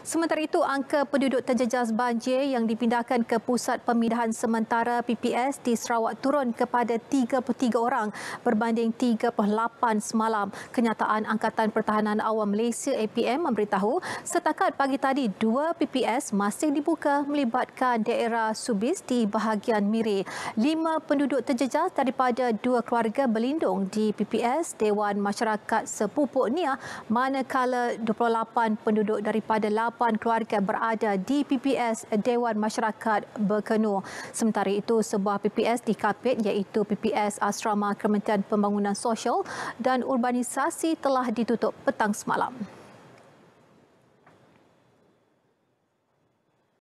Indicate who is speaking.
Speaker 1: Sementara itu, angka penduduk terjejas banjir yang dipindahkan ke Pusat Pemindahan Sementara PPS di Sarawak turun kepada 33 orang berbanding 38 semalam. Kenyataan Angkatan Pertahanan Awam Malaysia APM memberitahu setakat pagi tadi dua PPS masih dibuka melibatkan daerah Subis di bahagian Miri. Lima penduduk terjejas daripada dua keluarga berlindung di PPS Dewan Masyarakat Sepupuk Nia manakala 28 penduduk daripada Lama 8 keluarga berada di PPS Dewan Masyarakat Berkenu. Sementara itu, sebuah PPS di Kapit iaitu PPS Asrama Kementerian Pembangunan Sosial dan Urbanisasi telah ditutup petang semalam.